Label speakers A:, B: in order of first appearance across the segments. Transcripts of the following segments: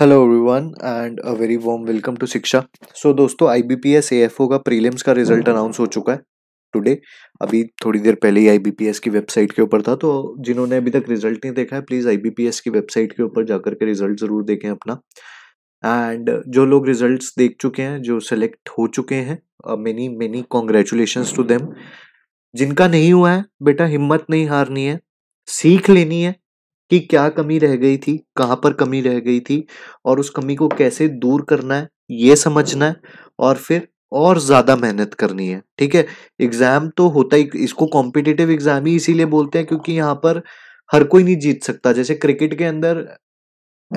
A: hello everyone and a very warm welcome to Shiksha so दोस्तों IBPS AFO का prelims का result announce हो चुका है टुडे अभी थोड़ी देर पहले ही आईबीपीएस की वेबसाइट के ऊपर था तो जिन्होंने अभी तक रिजल्ट नहीं देखा है प्लीज़ आईबीपीएस की वेबसाइट के ऊपर जाकर के रिजल्ट ज़रूर देखें अपना एंड जो लोग रिजल्ट देख चुके हैं जो सेलेक्ट हो चुके हैं many many congratulation to them जिनका नहीं हुआ है बेटा हिम्मत नहीं हारनी है सीख लेनी है कि क्या कमी रह गई थी कहाँ पर कमी रह गई थी और उस कमी को कैसे दूर करना है ये समझना है और फिर और ज़्यादा मेहनत करनी है ठीक है एग्ज़ाम तो होता ही इसको कॉम्पिटिटिव एग्ज़ाम ही इसीलिए बोलते हैं क्योंकि यहाँ पर हर कोई नहीं जीत सकता जैसे क्रिकेट के अंदर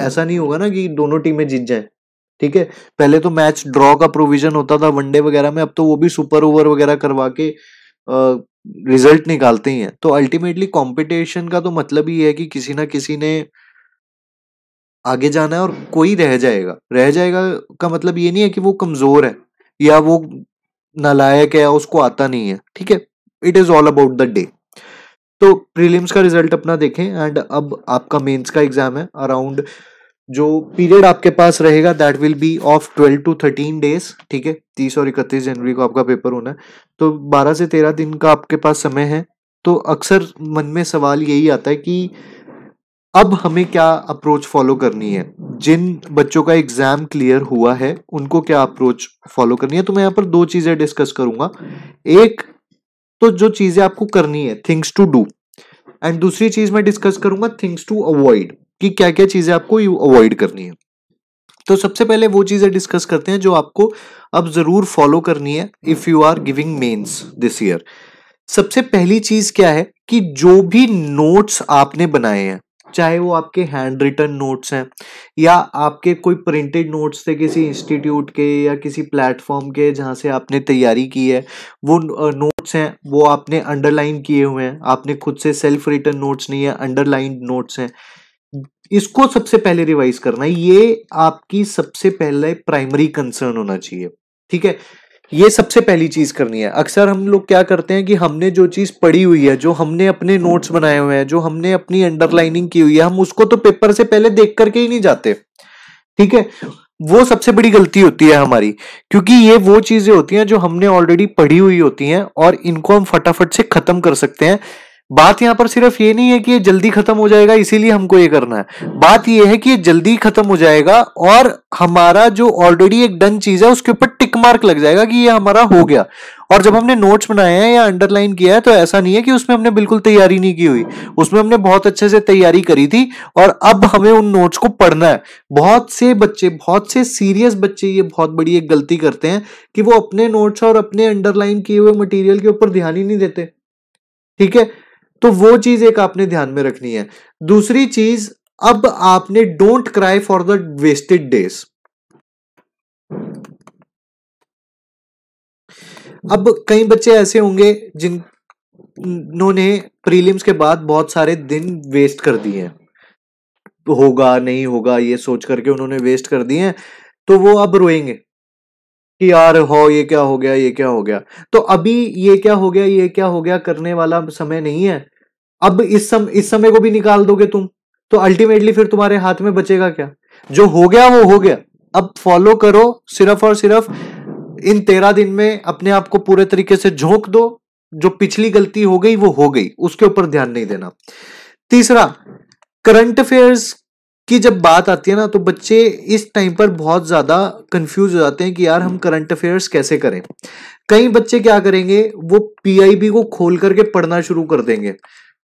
A: ऐसा नहीं होगा ना कि दोनों टीमें जीत जाए ठीक है पहले तो मैच ड्रॉ का प्रोविजन होता था वनडे वगैरह में अब तो वो भी सुपर ओवर वगैरह करवा के रिजल्ट निकालते ही हैं तो अल्टीमेटली कंपटीशन का तो मतलब ही है कि किसी ना किसी ने आगे जाना है और कोई रह जाएगा रह जाएगा का मतलब ये नहीं है कि वो कमजोर है या वो नालायक है उसको आता नहीं है ठीक है it is all about the day तो प्रीलिम्स का रिजल्ट अपना देखें एंड अब आपका मेंस का एग्जाम है अराउंड जो पीरियड आपके पास रहेगा that will be of twelve to thirteen days ठीक है तीस और इकतीस जनवरी को आपका पेपर होना है तो बारह से तेरह दिन का आपके पास समय है तो अक्सर मन में सवाल यही आता है कि अब हमें क्या अप्रोच फॉलो करनी है जिन बच्चों का एग्जाम क्लियर हुआ है उनको क्या अप्रोच फॉलो करनी है तो मैं यहाँ पर दो चीजें डिस्कस करूंगा एक तो जो चीजें आपको करनी है थिंग्स टू डू एंड दूसरी चीज मैं डिस्कस करूंगा थिंग्स टू अवॉइड कि क्या क्या चीज़ें आपको अवॉइड करनी है तो सबसे पहले वो चीज़ें डिस्कस करते हैं जो आपको अब ज़रूर फॉलो करनी है if you are giving mains this year सबसे पहली चीज़ क्या है कि जो भी नोट्स आपने बनाए हैं चाहे वो आपके हैंड रिटन नोट्स हैं या आपके कोई प्रिंटेड नोट्स थे किसी इंस्टीट्यूट के या किसी प्लेटफॉर्म के जहाँ से आपने तैयारी की है वो नोट्स हैं वो आपने अंडरलाइन किए हुए हैं आपने खुद से सेल्फ रिटन नोट्स नहीं है अंडरलाइन नोट्स हैं इसको सबसे पहले रिवाइज करना है ये आपकी सबसे पहले प्राइमरी कंसर्न होना चाहिए ठीक है ये सबसे पहली चीज करनी है अक्सर हम लोग क्या करते हैं कि हमने जो चीज पढ़ी हुई है जो हमने अपने नोट्स बनाए हुए हैं जो हमने अपनी अंडरलाइनिंग की हुई है हम उसको तो पेपर से पहले देख करके ही नहीं जाते ठीक है वो सबसे बड़ी गलती होती है हमारी क्योंकि ये वो चीजें होती हैं जो हमने ऑलरेडी पढ़ी हुई होती हैं और इनको हम फटाफट से खत्म कर सकते हैं बात यहाँ पर सिर्फ ये नहीं है कि ये जल्दी खत्म हो जाएगा इसीलिए हमको ये करना है बात ये है कि ये जल्दी खत्म हो जाएगा और हमारा जो ऑलरेडी एक डन चीज है उसके ऊपर टिक मार्क लग जाएगा कि ये हमारा हो गया और जब हमने नोट्स बनाए हैं या अंडरलाइन किया है तो ऐसा नहीं है कि उसमें हमने बिल्कुल तैयारी नहीं की हुई उसमें हमने बहुत अच्छे से तैयारी करी थी और अब हमें उन नोट्स को पढ़ना है बहुत से बच्चे बहुत से सीरियस बच्चे ये बहुत बड़ी एक गलती करते हैं कि वो अपने नोट्स और अपने अंडरलाइन किए हुए मटेरियल के ऊपर ध्यान ही नहीं देते ठीक है तो वो चीज एक आपने ध्यान में रखनी है दूसरी चीज अब आपने don't cry for the wasted days अब कई बच्चे ऐसे होंगे जिन उन्होंने प्रीलिम्स के बाद बहुत सारे दिन वेस्ट कर दिए हैं होगा नहीं होगा ये सोच करके उन्होंने वेस्ट कर दिए हैं तो वो अब रोएंगे कि यार हो ये क्या हो गया ये क्या हो गया तो अभी ये क्या हो गया ये क्या हो गया करने वाला समय नहीं है अब इस सम इस समय को भी निकाल दोगे तुम तो अल्टीमेटली फिर तुम्हारे हाथ में बचेगा क्या जो हो गया वो हो गया अब फॉलो करो सिर्फ और सिर्फ इन तेरह दिन में अपने आप को पूरे तरीके से झोंक दो जो पिछली गलती हो गई वो हो गई उसके ऊपर ध्यान नहीं देना तीसरा करंट अफेयर्स कि जब बात आती है ना तो बच्चे इस टाइम पर बहुत ज़्यादा कंफ्यूज हो जाते हैं कि यार हम करंट अफेयर्स कैसे करें कई बच्चे क्या करेंगे वो पीआईबी को खोल करके पढ़ना शुरू कर देंगे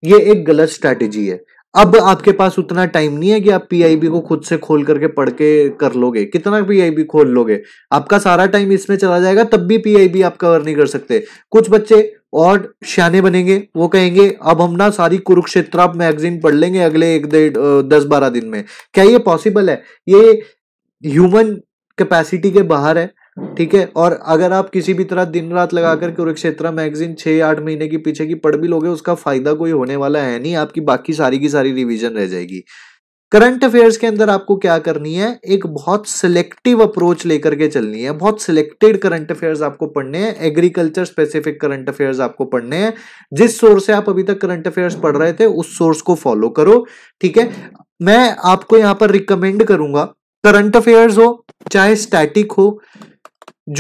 A: ये एक गलत स्ट्रेटेजी है अब आपके पास उतना टाइम नहीं है कि आप पीआईबी को खुद से खोल करके पढ़ के कर लोगे कितना पीआईबी खोल लोगे आपका सारा टाइम इसमें चला जाएगा तब भी पीआईबी आप कवर नहीं कर सकते कुछ बच्चे और श्याने बनेंगे वो कहेंगे अब हम ना सारी कुरुक्षेत्र मैगजीन पढ़ लेंगे अगले एक डेढ़ दस बारह दिन में क्या ये पॉसिबल है ये ह्यूमन कैपेसिटी के बाहर है ठीक है और अगर आप किसी भी तरह दिन रात लगाकर कुरुक्षेत्र मैगजीन छः आठ महीने के पीछे की पढ़ भी लोगे उसका फायदा कोई होने वाला है नहीं आपकी बाकी सारी की सारी रिवीजन रह जाएगी करंट अफेयर्स के अंदर आपको क्या करनी है एक बहुत सिलेक्टिव अप्रोच लेकर के चलनी है बहुत सिलेक्टेड करंट अफेयर्स आपको पढ़ने हैं एग्रीकल्चर स्पेसिफिक करंट अफेयर्स आपको पढ़ने हैं जिस सोर्स से आप अभी तक करंट अफेयर्स पढ़ रहे थे उस सोर्स को फॉलो करो ठीक है मैं आपको यहां पर रिकमेंड करूंगा करंट अफेयर्स हो चाहे स्टैटिक हो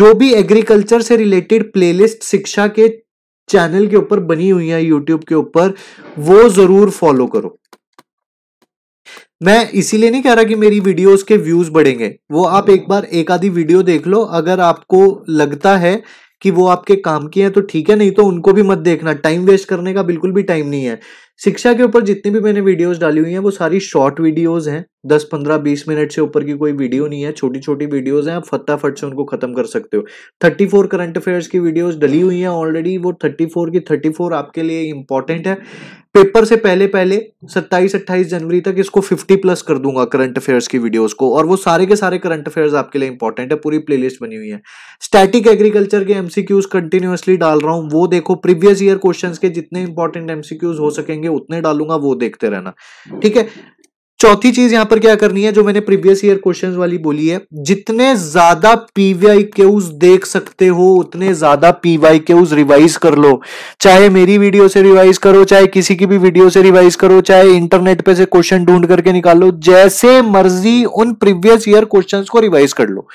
A: जो भी एग्रीकल्चर से रिलेटेड प्लेलिस्ट शिक्षा के चैनल के ऊपर बनी हुई है यूट्यूब के ऊपर वो जरूर फॉलो करो मैं इसीलिए नहीं कह रहा कि मेरी वीडियोस के व्यूज बढ़ेंगे वो आप एक बार एक आधी वीडियो देख लो अगर आपको लगता है कि वो आपके काम की है तो ठीक है नहीं तो उनको भी मत देखना टाइम वेस्ट करने का बिल्कुल भी टाइम नहीं है शिक्षा के ऊपर जितनी भी मैंने वीडियोस डाली हुई हैं वो सारी शॉर्ट वीडियोस हैं दस पंद्रह बीस मिनट से ऊपर की कोई वीडियो नहीं है छोटी छोटी वीडियोस हैं आप फटाफट से उनको खत्म कर सकते हो थर्टी फोर करंट अफेयर्स की वीडियोस डली हुई हैं ऑलरेडी वो थर्टी फोर की थर्टी फोर आपके लिए इंपॉर्टेंट है पेपर से पहले पहले सत्ताईस अट्ठाईस जनवरी तक इसको फिफ्टी प्लस कर दूंगा करंट अफेयर्स की वीडियोज को और वो सारे के सारे करंट अफेयर्स आपके लिए इंपॉर्टेंट है पूरी प्ले बनी हुई है स्टैटिक एग्रीकल्चर के एमसीक्यूज कंटिन्यूसली डाल रहा हूँ वो देखो प्रीवियस ईयर क्वेश्चन के जितने इंपॉर्टेंट एमसीक्यूज हो सकेंगे उतने डालूंगा वो देखते रहना ठीक है चौथी चीज यहां पर क्या करनी है जो मैंने प्रीवियस ईयर क्वेश्चंस वाली बोली है जितने ज्यादा पीवीआई क्यूज देख सकते हो उतने ज्यादा पीवाई क्यूज रिवाइज कर लो चाहे मेरी वीडियो से रिवाइज करो चाहे किसी की भी वीडियो से रिवाइज करो चाहे इंटरनेट पे से क्वेश्चन ढूंढ करके निकालो जैसे मर्जी उन प्रीवियस ईयर क्वेश्चन को रिवाइज कर लो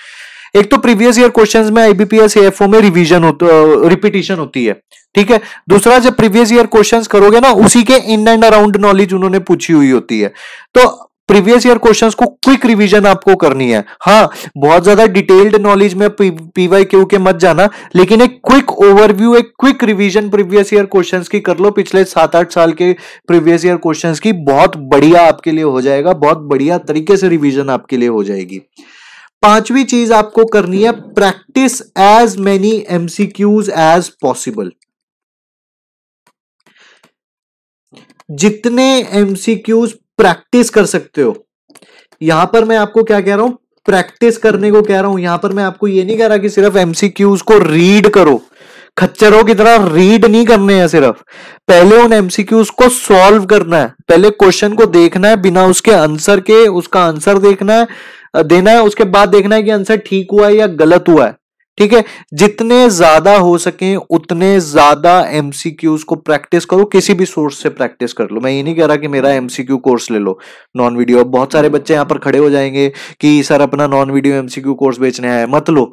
A: एक तो प्रीवियस ईयर क्वेश्चंस में आईबीपीएस एफ में रिवीजन होता रिपीटिशन होती है ठीक है दूसरा जब प्रीवियस ईयर क्वेश्चंस करोगे ना उसी के इन एंड अराउंड नॉलेज उन्होंने पूछी हुई होती है तो प्रीवियस ईयर क्वेश्चंस को क्विक रिवीजन आपको करनी है हाँ बहुत ज्यादा डिटेल्ड नॉलेज में पीवाई क्यू के मत जाना लेकिन एक क्विक ओवरव्यू एक quick revision previous year questions की कर लो पिछले सात आठ साल के प्रीवियस ईयर क्वेश्चंस की बहुत बढ़िया आपके लिए हो जाएगा बहुत बढ़िया तरीके से रिविजन आपके लिए हो जाएगी पांचवी चीज आपको करनी है practice as many MCQs as possible जितने एमसीक्यूज प्रैक्टिस कर सकते हो यहां पर मैं आपको क्या कह रहा हूं प्रैक्टिस करने को कह रहा हूं यहां पर मैं आपको ये नहीं कह रहा कि सिर्फ एमसीक्यूज को रीड करो खच्चरों की तरह रीड नहीं करने हैं सिर्फ पहले उन एमसीक्यूज को सॉल्व करना है पहले क्वेश्चन को देखना है बिना उसके आंसर के उसका आंसर देखना है देना है उसके बाद देखना है कि आंसर ठीक हुआ है या गलत हुआ है ठीक है जितने ज्यादा हो सके उतने ज्यादा एमसीक्यूज को प्रैक्टिस करो किसी भी सोर्स से प्रैक्टिस कर लो मैं ये नहीं कह रहा कि मेरा एमसीक्यू कोर्स ले लो नॉन वीडियो बहुत सारे बच्चे यहां पर खड़े हो जाएंगे कि सर अपना नॉन वीडियो एमसीक्यू कोर्स बेचने आए मत लो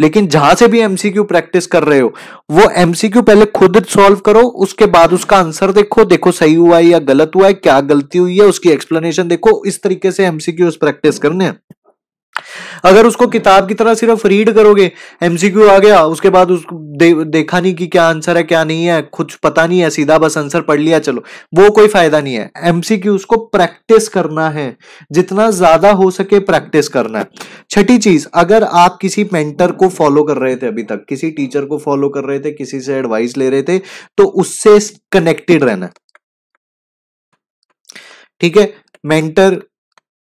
A: लेकिन जहां से भी एमसीक्यू प्रैक्टिस कर रहे हो वो एमसीक्यू पहले खुद सॉल्व करो उसके बाद उसका आंसर देखो देखो सही हुआ है या गलत हुआ है क्या गलती हुई है उसकी एक्सप्लेनेशन देखो इस तरीके से एमसीक्यू प्रैक्टिस करने हैं अगर उसको किताब की तरह सिर्फ रीड करोगे एमसीक्यू आ गया उसके बाद उसको दे, देखा नहीं कि क्या आंसर है क्या नहीं है कुछ पता नहीं है सीधा बस आंसर पढ़ लिया चलो वो कोई फायदा नहीं है एमसीक्यू उसको प्रैक्टिस करना है जितना ज्यादा हो सके प्रैक्टिस करना है छठी चीज अगर आप किसी मेंटर को फॉलो कर रहे थे अभी तक किसी टीचर को फॉलो कर रहे थे किसी से एडवाइस ले रहे थे तो उससे कनेक्टेड रहना ठीक है मेंटर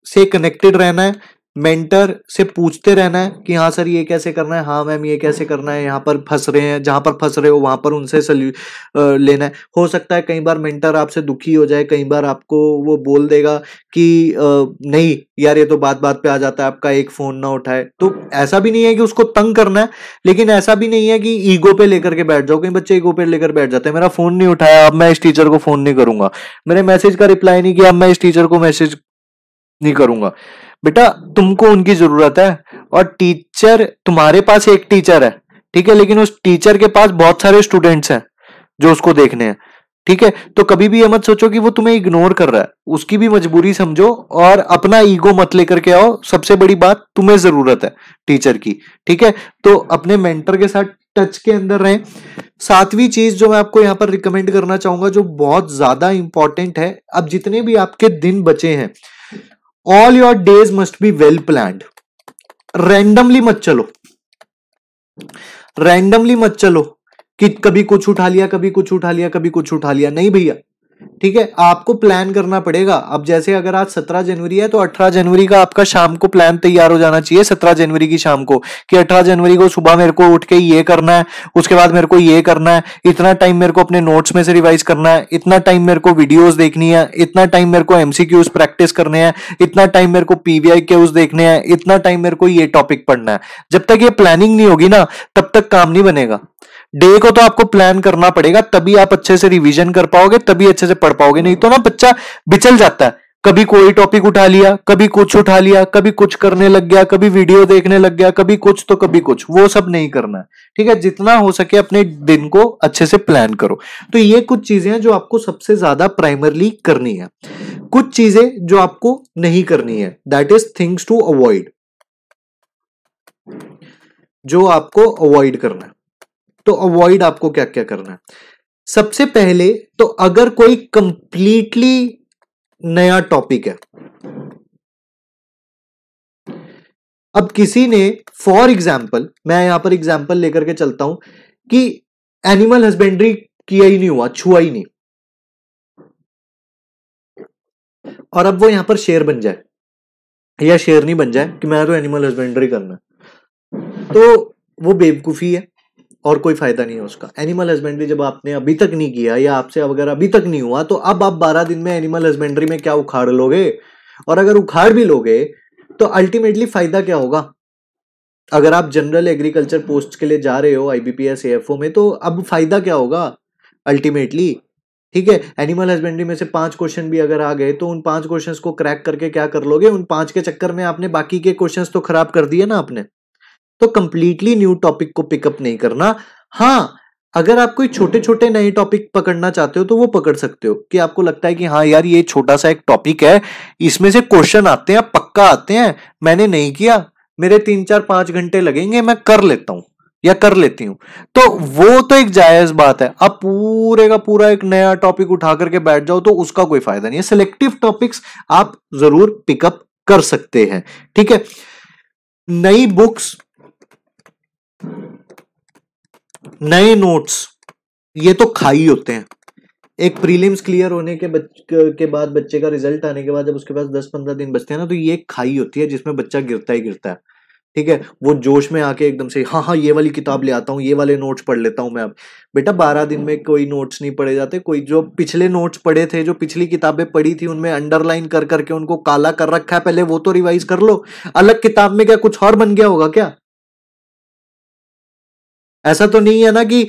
A: से कनेक्टेड रहना है मेंटर से पूछते रहना है कि हाँ सर ये कैसे करना है हाँ मैम ये कैसे करना है यहाँ पर फंस रहे हैं जहाँ पर फंस रहे हो वहाँ पर उनसे सल्यू लेना है हो सकता है कई बार मेंटर आपसे दुखी हो जाए कई बार आपको वो बोल देगा कि आ, नहीं यार ये तो बात बात पे आ जाता है आपका एक फोन ना उठाए तो ऐसा भी नहीं है कि उसको तंग करना है लेकिन ऐसा भी नहीं है कि ईगो पे लेकर के बैठ जाओ कई बच्चे ईगो पे लेकर बैठ जाते हैं मेरा फोन नहीं उठाया अब मैं इस टीचर को फोन नहीं करूंगा मेरे मैसेज का रिप्लाई नहीं किया अब मैं इस टीचर को मैसेज नहीं करूंगा बेटा तुमको उनकी जरूरत है और टीचर तुम्हारे पास एक टीचर है ठीक है लेकिन उस टीचर के पास बहुत सारे स्टूडेंट्स हैं जो उसको देखने हैं ठीक है तो कभी भी ये मत सोचो कि वो तुम्हें इग्नोर कर रहा है उसकी भी मजबूरी समझो और अपना ईगो मत लेकर के आओ सबसे बड़ी बात तुम्हें जरूरत है टीचर की ठीक है तो अपने मेंटर के साथ टच के अंदर रहें सातवीं चीज जो मैं आपको यहाँ पर रिकमेंड करना चाहूंगा जो बहुत ज्यादा इंपॉर्टेंट है अब जितने भी आपके दिन बचे हैं all your days must be well plan randomly मत चलो रैंडमली मत चलो कि कभी कुछ उठा लिया कभी कुछ उठा लिया कभी कुछ उठा लिया नहीं भैया ठीक है आपको प्लान करना पड़ेगा अब जैसे अगर आज सत्रह जनवरी है तो अठारह जनवरी का आपका शाम को प्लान तैयार हो जाना चाहिए सत्रह जनवरी की शाम को कि अठारह जनवरी को सुबह मेरे को उठ के ये करना है उसके बाद मेरे को ये करना है इतना टाइम मेरे को अपने नोट्स में से रिवाइज करना है इतना टाइम मेरे को वीडियोज देखनी है इतना टाइम मेरे को एमसीक्यूज प्रैक्टिस करने हैं इतना टाइम मेरे को पीवीआई के उस देखने हैं इतना टाइम मेरे को ये टॉपिक पढ़ना है जब तक ये प्लानिंग नहीं होगी ना तब तक काम नहीं बनेगा डे को तो आपको प्लान करना पड़ेगा तभी आप अच्छे से रिवीजन कर पाओगे तभी अच्छे से पढ़ पाओगे नहीं तो ना बच्चा बिचल जाता है कभी कोई टॉपिक उठा लिया कभी कुछ उठा लिया कभी कुछ करने लग गया कभी वीडियो देखने लग गया कभी कुछ तो कभी कुछ वो सब नहीं करना ठीक है जितना हो सके अपने दिन को अच्छे से प्लान करो तो ये कुछ चीजें हैं जो आपको सबसे ज्यादा प्राइमरली करनी है कुछ चीजें जो आपको नहीं करनी है that is things to avoid जो आपको अवॉइड करना है तो अवॉइड आपको क्या क्या करना है सबसे पहले तो अगर कोई कंप्लीटली नया टॉपिक है अब किसी ने फॉर एग्जाम्पल मैं यहां पर एग्जाम्पल लेकर के चलता हूं कि एनिमल हस्बेंड्री किया ही नहीं हुआ छुआ ही नहीं और अब वो यहां पर शेर बन जाए या शेर नहीं बन जाए कि मैं तो एनिमल हस्बेंड्री करना तो वो बेवकूफी है और कोई फायदा नहीं है उसका एनिमल हस्बेंड्री जब आपने अभी तक नहीं किया या आपसे अगर अभी तक नहीं हुआ तो अब आप बारह दिन में एनिमल हस्बेंड्री में क्या उखाड़ लोगे और अगर उखाड़ भी लोगे तो अल्टीमेटली फायदा क्या होगा अगर आप जनरल एग्रीकल्चर पोस्ट के लिए जा रहे हो आईबीपीएस ओ में तो अब फायदा क्या होगा अल्टीमेटली ठीक है एनिमल हस्बेंड्री में से पांच क्वेश्चन भी अगर आ गए तो उन पांच क्वेश्चन को क्रैक करके क्या कर लोगे उन पांच के चक्कर में आपने बाकी के क्वेश्चन तो खराब कर दिए ना आपने तो कंप्लीटली न्यू टॉपिक को पिकअप नहीं करना हाँ अगर आप कोई छोटे छोटे नए टॉपिक पकड़ना चाहते हो तो वो पकड़ सकते हो कि आपको लगता है कि हाँ यार ये छोटा सा एक टॉपिक है इसमें से क्वेश्चन आते हैं पक्का आते हैं मैंने नहीं किया मेरे तीन चार पांच घंटे लगेंगे मैं कर लेता हूं या कर लेती हूं तो वो तो एक जायज बात है आप पूरे का पूरा एक नया टॉपिक उठा करके बैठ जाओ तो उसका कोई फायदा नहीं है सिलेक्टिव टॉपिक्स आप जरूर पिकअप कर सकते हैं ठीक है नई बुक्स नए नोट्स ये तो खाई होते हैं एक प्रीलिम्स क्लियर होने के बच के बाद बच्चे का रिजल्ट आने के बाद जब उसके पास दस पंद्रह दिन बचते हैं ना तो ये खाई होती है जिसमें बच्चा गिरता ही गिरता है ठीक है वो जोश में आके एकदम से हाँ हाँ ये वाली किताब ले आता हूँ ये वाले नोट्स पढ़ लेता हूँ मैं अब बेटा बारह दिन में कोई नोट्स नहीं पढ़े जाते कोई जो पिछले नोट्स पढ़े थे जो पिछली किताबें पढ़ी थी उनमें अंडरलाइन कर करके उनको काला कर रखा है पहले वो तो रिवाइज कर लो अलग किताब में क्या कुछ और बन गया होगा क्या ऐसा तो नहीं है ना कि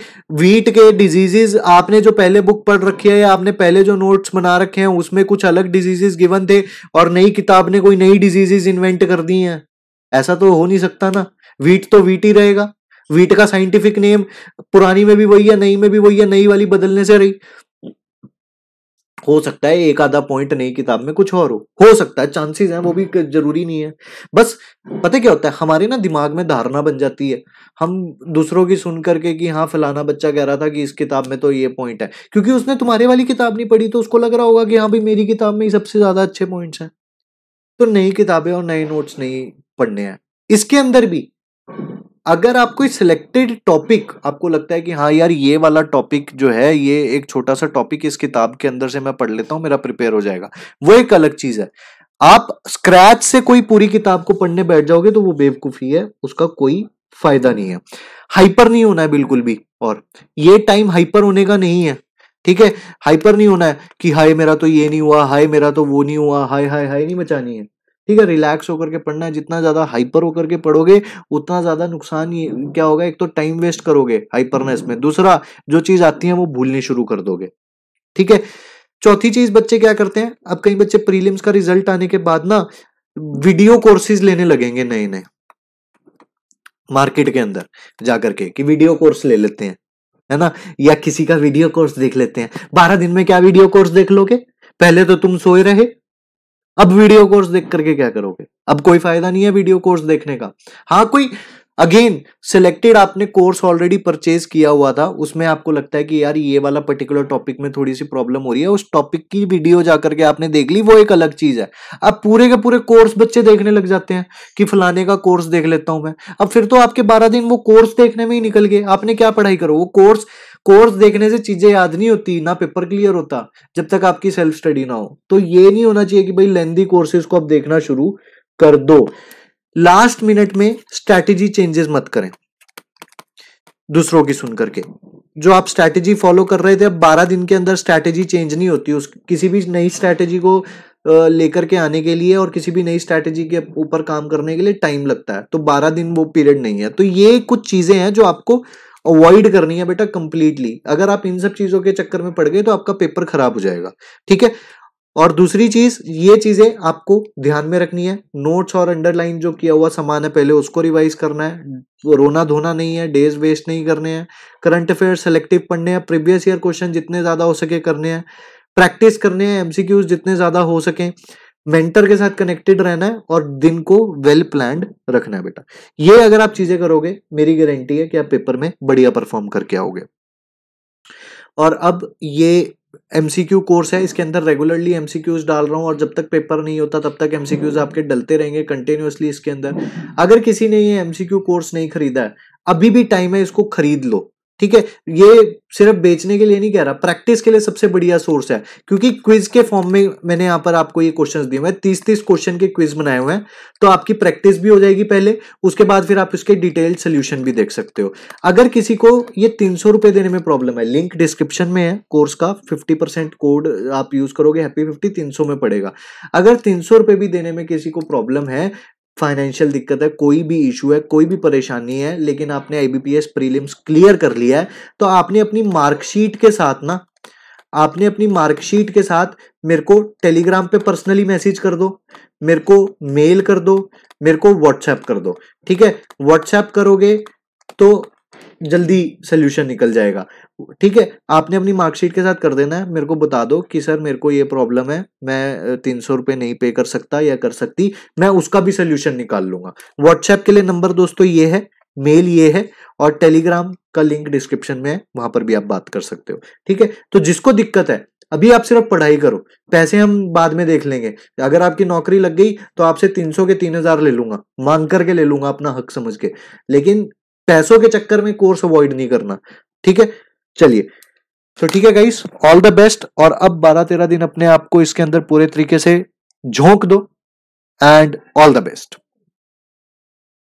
A: वीट के डिजीजेज आपने जो पहले बुक पढ़ रखी है या आपने पहले जो नोट्स बना रखे हैं उसमें कुछ अलग डिजीजेज गिवन थे और नई किताब ने कोई नई डिजीजेज इन्वेंट कर दी हैं ऐसा तो हो नहीं सकता ना वीट तो वीट ही रहेगा वीट का साइंटिफिक नेम पुरानी में भी वही है नई में भी वही है नई वाली बदलने से रही हो सकता है एक आधा पॉइंट नई किताब में कुछ और हो हो सकता है चांसेस हैं वो भी जरूरी नहीं है बस पता क्या होता है हमारे ना दिमाग में धारणा बन जाती है हम दूसरों की सुन करके कि हाँ फलाना बच्चा कह रहा था कि इस किताब में तो ये पॉइंट है क्योंकि उसने तुम्हारे वाली किताब नहीं पढ़ी तो उसको लग रहा होगा कि हाँ भाई मेरी किताब में ही सबसे ज्यादा अच्छे पॉइंट्स हैं तो नई किताबें और नए नोट्स नहीं पढ़ने हैं इसके अंदर भी अगर आप कोई सिलेक्टेड टॉपिक आपको लगता है कि हाँ यार ये वाला टॉपिक जो है ये एक छोटा सा टॉपिक इस किताब के अंदर से मैं पढ़ लेता हूँ मेरा प्रिपेयर हो जाएगा वो एक अलग चीज है आप स्क्रैच से कोई पूरी किताब को पढ़ने बैठ जाओगे तो वो बेवकूफी है उसका कोई फायदा नहीं है हाइपर नहीं होना है बिल्कुल भी और ये टाइम हाइपर होने का नहीं है ठीक है हाइपर नहीं होना है कि हाय मेरा तो ये नहीं हुआ हाय मेरा तो वो नहीं हुआ हाय हाय हाय नहीं मचानी है ठीक है रिलैक्स होकर के पढ़ना है जितना ज़्यादा हाइपर होकर के पढ़ोगे उतना ज़्यादा नुकसान क्या होगा एक तो टाइम वेस्ट करोगे हाइपरनेस में दूसरा जो चीज़ आती है वो भूलनी शुरू कर दोगे ठीक है चौथी चीज़ बच्चे क्या करते हैं अब कई बच्चे प्रीलिम्स का रिजल्ट आने के बाद ना वीडियो कोर्सेज लेने लगेंगे नए नए मार्केट के अंदर जाकर के कि वीडियो कोर्स ले लेते हैं है ना या किसी का वीडियो कोर्स देख लेते हैं बारह दिन में क्या वीडियो कोर्स देख लोगे पहले तो तुम सोए रहे अब वीडियो कोर्स देख करके क्या करोगे अब कोई फायदा नहीं है वीडियो कोर्स देखने का हाँ कोई अगेन सिलेक्टेड आपने कोर्स ऑलरेडी परचेज किया हुआ था उसमें आपको लगता है कि यार ये वाला पर्टिकुलर टॉपिक में थोड़ी सी प्रॉब्लम हो रही है उस टॉपिक की वीडियो जाकर के आपने देख ली वो एक अलग चीज है अब पूरे के पूरे कोर्स बच्चे देखने लग जाते हैं कि फलाने का कोर्स देख लेता हूं मैं अब फिर तो आपके बारह दिन वो कोर्स देखने में ही निकल गए आपने क्या पढ़ाई करो वो कोर्स कोर्स देखने से चीजें याद नहीं होती ना पेपर क्लियर होता जब तक आपकी सेल्फ स्टडी ना हो तो ये नहीं होना चाहिए कि भाई लेंदी कोर्सेज को आप देखना शुरू कर दो लास्ट मिनट में स्ट्रैटेजी चेंजेस मत करें दूसरों की सुन करके जो आप स्ट्रैटेजी फॉलो कर रहे थे अब बारह दिन के अंदर स्ट्रैटेजी चेंज नहीं होती उस किसी भी नई स्ट्रैटेजी को लेकर के आने के लिए और किसी भी नई स्ट्रैटेजी के ऊपर काम करने के लिए टाइम लगता है तो बारह दिन वो पीरियड नहीं है तो ये कुछ चीजें हैं जो आपको अवॉइड करनी है बेटा कंप्लीटली अगर आप इन सब चीजों के चक्कर में पड़ गए तो आपका पेपर खराब हो जाएगा ठीक है और दूसरी चीज ये चीजें आपको ध्यान में रखनी है नोट्स और अंडरलाइन जो किया हुआ सामान है पहले उसको रिवाइज करना है रोना धोना नहीं है डेज वेस्ट नहीं करने हैं करंट अफेयर सेलेक्टिव पढ़ने हैं प्रीवियस ईयर क्वेश्चन जितने ज्यादा हो सके करने हैं प्रैक्टिस करने हैं एमसीक्यूज जितने ज्यादा हो सके मेंटर के साथ कनेक्टेड रहना है और दिन को वेल प्लान रखना है बेटा ये अगर आप चीजें करोगे मेरी गारंटी है कि आप पेपर में बढ़िया परफॉर्म करके आओगे और अब ये एमसीक्यू कोर्स है इसके अंदर रेगुलरली एमसीक्यूज डाल रहा हूँ और जब तक पेपर नहीं होता तब तक एमसीक्यूज आपके डलते रहेंगे कंटिन्यूसली इसके अंदर अगर किसी ने ये एमसीक्यू कोर्स नहीं खरीदा है अभी भी टाइम है इसको खरीद लो ठीक है ये सिर्फ बेचने के लिए नहीं कह रहा प्रैक्टिस के लिए सबसे बढ़िया सोर्स है क्योंकि क्विज के फॉर्म में मैंने यहाँ पर आपको ये क्वेश्चंस दिए हुए तीस तीस क्वेश्चन के क्विज बनाए हुए हैं तो आपकी प्रैक्टिस भी हो जाएगी पहले उसके बाद फिर आप इसके डिटेल सोल्यूशन भी देख सकते हो अगर किसी को ये तीन सौ देने में प्रॉब्लम है लिंक डिस्क्रिप्शन में है कोर्स का फिफ्टी परसेंट कोड आप यूज करोगे हैप्पी फिफ्टी तीन सौ में पड़ेगा अगर तीन सौ भी देने में किसी को प्रॉब्लम है फाइनेंशियल दिक्कत है कोई भी इशू है कोई भी परेशानी है लेकिन आपने आईबीपीएस प्रीलिम्स क्लियर कर लिया है तो आपने अपनी मार्कशीट के साथ ना आपने अपनी मार्कशीट के साथ मेरे को टेलीग्राम पे पर्सनली मैसेज कर दो मेरे को मेल कर दो मेरे को व्हाट्सएप कर दो ठीक है व्हाट्सएप करोगे तो जल्दी सोल्यूशन निकल जाएगा ठीक है आपने अपनी मार्कशीट के साथ कर देना है मेरे को बता दो कि सर मेरे को ये प्रॉब्लम है मैं तीन सौ रुपये नहीं पे कर सकता या कर सकती मैं उसका भी सोल्यूशन निकाल लूंगा व्हाट्सएप के लिए नंबर दोस्तों ये है मेल ये है और टेलीग्राम का लिंक डिस्क्रिप्शन में है वहां पर भी आप बात कर सकते हो ठीक है तो जिसको दिक्कत है अभी आप सिर्फ पढ़ाई करो पैसे हम बाद में देख लेंगे अगर आपकी नौकरी लग गई तो आपसे 300 के 3000 ले लूंगा मांग करके ले लूंगा अपना हक समझ के लेकिन पैसों के चक्कर में कोर्स अवॉइड नहीं करना ठीक है चलिए तो ठीक है गाइस ऑल द बेस्ट और अब बारह तेरह दिन अपने आप को इसके अंदर पूरे तरीके से झोंक दो एंड ऑल द बेस्ट